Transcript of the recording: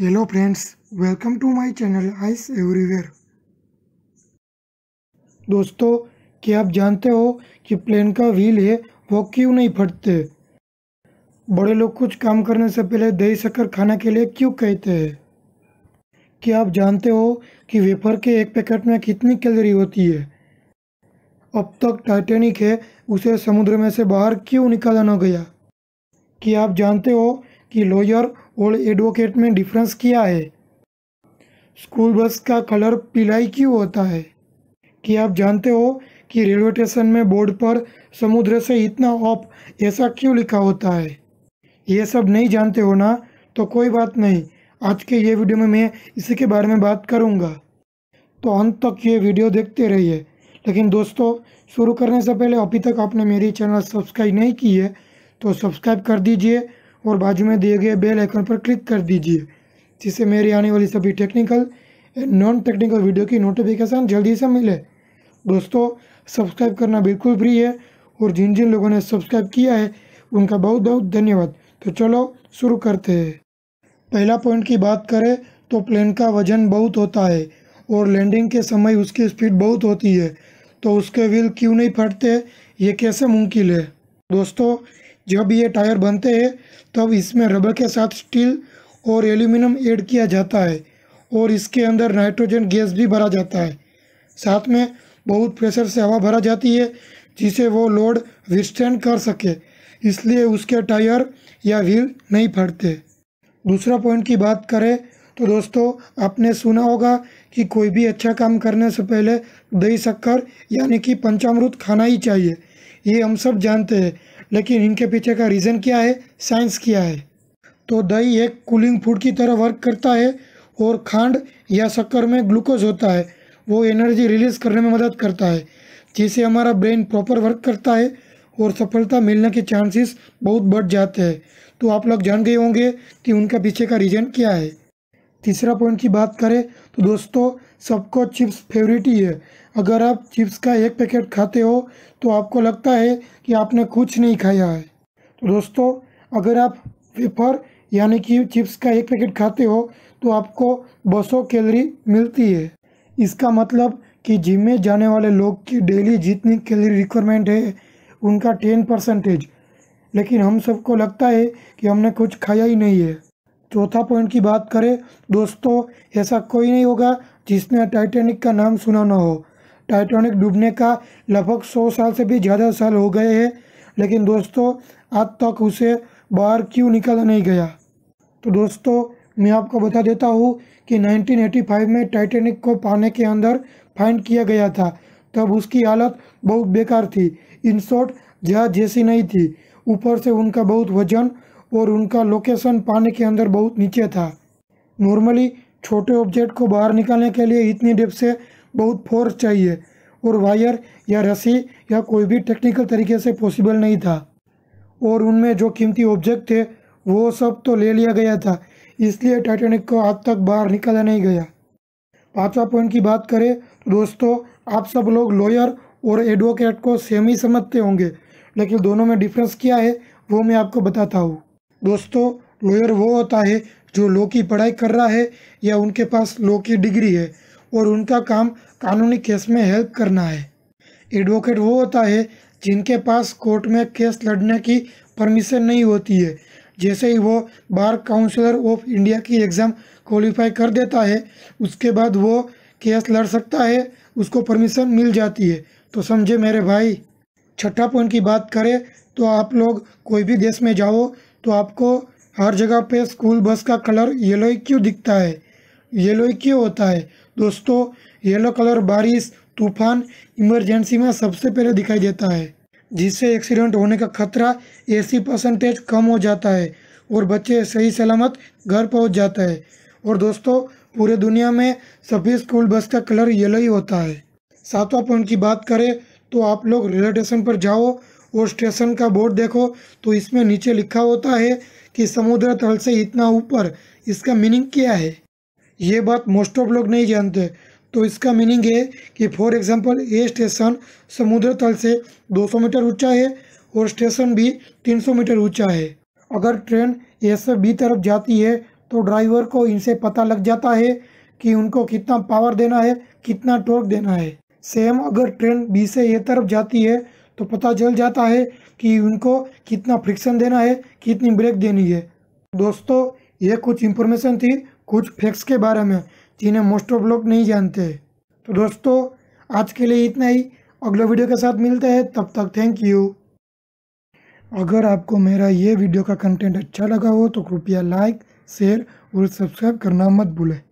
hello friends welcome to my channel ice everywhere दोस्तों क्या आप जानते हो कि प्लेन का व्हील है वो क्यों नहीं फटते बड़े लोग कुछ काम करने से पहले दही शक्कर खाने के लिए क्यों कहते हैं क्या आप जानते हो कि वेफर के एक पैकेट में कितनी कैलोरी होती है अब तक टाइटेनिक है उसे समुद्र में से बाहर क्यों निकाला न गया कि आप जानते हो कि लॉयर और एडवोकेट में डिफरेंस क्या है स्कूल बस का कलर ही क्यों होता है कि आप जानते हो कि रेलवे स्टेशन में बोर्ड पर समुद्र से इतना ऑफ ऐसा क्यों लिखा होता है ये सब नहीं जानते हो ना तो कोई बात नहीं आज के ये वीडियो में मैं इसी के बारे में बात करूँगा तो अंत तक ये वीडियो देखते रहिए लेकिन दोस्तों शुरू करने से पहले अभी तक आपने मेरी चैनल सब्सक्राइब नहीं की है तो सब्सक्राइब कर दीजिए और बाजू में दिए गए बेल आइकन पर क्लिक कर दीजिए जिससे मेरी आने वाली सभी technical and non technical video की नोटिफिकेशन जल्दी से मिले दोस्तों सब्सक्राइब करना बिल्कुल फ्री है और जिन जिन लोगों ने सब्सक्राइब किया है उनका बहुत बहुत धन्यवाद तो चलो शुरू करते हैं पहला पॉइंट की बात करें तो प्लेन का वजन बहुत होता है और लैंडिंग के समय उसकी स्पीड बहुत होती है तो उसके व्हील क्यों नहीं फटते ये कैसे मुमकिन है दोस्तों जब ये टायर बनते हैं तब इसमें रबर के साथ स्टील और एल्यूमिनियम ऐड किया जाता है और इसके अंदर नाइट्रोजन गैस भी भरा जाता है साथ में बहुत प्रेशर से हवा भरा जाती है जिसे वो लोड विस्टैंड कर सके इसलिए उसके टायर या व्हील नहीं फटते दूसरा पॉइंट की बात करें तो दोस्तों आपने सुना होगा कि कोई भी अच्छा काम करने से पहले दही शक्कर यानी कि पंचामृत खाना ही चाहिए ये हम सब जानते हैं लेकिन इनके पीछे का रीज़न क्या है साइंस क्या है तो दही एक कूलिंग फूड की तरह वर्क करता है और खांड या शक्कर में ग्लूकोज होता है वो एनर्जी रिलीज़ करने में मदद करता है जिससे हमारा ब्रेन प्रॉपर वर्क करता है और सफलता मिलने के चांसेस बहुत बढ़ जाते हैं तो आप लोग जान गए होंगे कि उनका पीछे का रीज़न क्या है तीसरा पॉइंट की बात करें तो दोस्तों सबको चिप्स फेवरेट ही है अगर आप चिप्स का एक पैकेट खाते हो तो आपको लगता है कि आपने कुछ नहीं खाया है तो दोस्तों अगर आप वेफर यानी कि चिप्स का एक पैकेट खाते हो तो आपको बसों कैलरी मिलती है इसका मतलब कि जिम में जाने वाले लोग की डेली जितनी कैलरी रिक्वायरमेंट है उनका टेन परसेंटेज लेकिन हम सबको लगता है कि हमने कुछ खाया ही नहीं है चौथा पॉइंट की बात करें दोस्तों ऐसा कोई नहीं होगा जिसने टाइटैनिक का नाम सुना ना हो टाइटैनिक डूबने का लगभग सौ साल से भी ज़्यादा साल हो गए हैं लेकिन दोस्तों आज तक उसे बाहर क्यों निकल नहीं गया तो दोस्तों मैं आपको बता देता हूँ कि 1985 में टाइटैनिक को पाने के अंदर फाइंड किया गया था तब उसकी हालत बहुत बेकार थी इन शॉर्ट जहाज जैसी नहीं थी ऊपर से उनका बहुत वजन और उनका लोकेशन पानी के अंदर बहुत नीचे था नॉर्मली छोटे ऑब्जेक्ट को बाहर निकालने के लिए इतनी डेप से बहुत फोर्स चाहिए और वायर या रस्सी या कोई भी टेक्निकल तरीके से पॉसिबल नहीं था और उनमें जो कीमती ऑब्जेक्ट थे वो सब तो ले लिया गया था इसलिए टाइटेनिक को आज तक बाहर निकाला नहीं गया पांचवा पॉइंट की बात करें तो दोस्तों आप सब लोग लॉयर और एडवोकेट को सेम ही समझते होंगे लेकिन दोनों में डिफरेंस क्या है वो मैं आपको बताता हूँ दोस्तों लॉयर वो होता है जो लॉ की पढ़ाई कर रहा है या उनके पास लॉ की डिग्री है और उनका काम कानूनी केस में हेल्प करना है एडवोकेट वो होता है जिनके पास कोर्ट में केस लड़ने की परमिशन नहीं होती है जैसे ही वो बार काउंसिलर ऑफ इंडिया की एग्ज़ाम क्वालिफाई कर देता है उसके बाद वो केस लड़ सकता है उसको परमिशन मिल जाती है तो समझे मेरे भाई छठा पॉइंट की बात करें तो आप लोग कोई भी देश में जाओ तो आपको हर जगह पे स्कूल बस का कलर येलो क्यों दिखता है येलो क्यों होता है दोस्तों येलो कलर बारिश तूफान इमरजेंसी में सबसे पहले दिखाई देता है जिससे एक्सीडेंट होने का खतरा 80 परसेंटेज कम हो जाता है और बच्चे सही सलामत घर पहुंच जाता है और दोस्तों पूरे दुनिया में सभी स्कूल बस का कलर येलो ही होता है सातवां पॉइंट की बात करें तो आप लोग रेलवे स्टेशन पर जाओ और स्टेशन का बोर्ड देखो तो इसमें नीचे लिखा होता है कि समुद्र तल से इतना ऊपर इसका मीनिंग क्या है ये बात मोस्ट ऑफ लोग नहीं जानते तो इसका मीनिंग है कि फॉर एग्जांपल ये स्टेशन समुद्र तल से 200 मीटर ऊंचा है और स्टेशन भी 300 मीटर ऊंचा है अगर ट्रेन ए से बी तरफ जाती है तो ड्राइवर को इनसे पता लग जाता है कि उनको कितना पावर देना है कितना टॉर्क देना है सेम अगर ट्रेन बी से ए तरफ जाती है तो पता चल जाता है कि उनको कितना फ्रिक्शन देना है कितनी ब्रेक देनी है दोस्तों ये कुछ इंफॉर्मेशन थी कुछ फैक्स के बारे में जिन्हें मोस्ट ऑफ लोग नहीं जानते तो दोस्तों आज के लिए इतना ही अगले वीडियो के साथ मिलते हैं तब तक थैंक यू अगर आपको मेरा ये वीडियो का कंटेंट अच्छा लगा हो तो कृपया लाइक शेयर और सब्सक्राइब करना मत भूलें